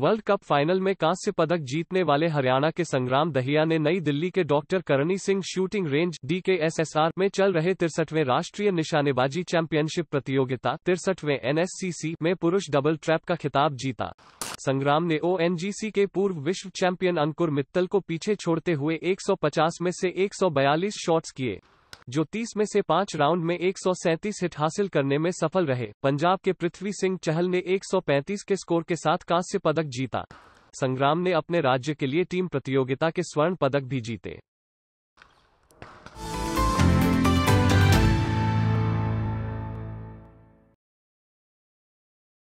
world cup final में कांस्य पदक जीतने वाले हरियाणा के संग्राम दहिया ने नई दिल्ली के doctor Karni Singh shooting range D R में चल रहे तिरसठवें राष्ट्रीय निशानेबाजी चैंपियनशिप प्रतियोगिता तिरसठवें सी में पुरुष डबल ट्रैप का खिताब जीता संग्राम ने सी के पूर्व विश्व चैंपियन अंकुर मित्तल को पीछे छोड़ते हुए पचास में से बयालीस शॉट्स किए जो 30 में से पांच राउंड में 137 हिट हासिल करने में सफल रहे पंजाब के पृथ्वी सिंह चहल ने 135 के स्कोर के साथ कांस्य पदक जीता संग्राम ने अपने राज्य के लिए टीम प्रतियोगिता के स्वर्ण पदक भी जीते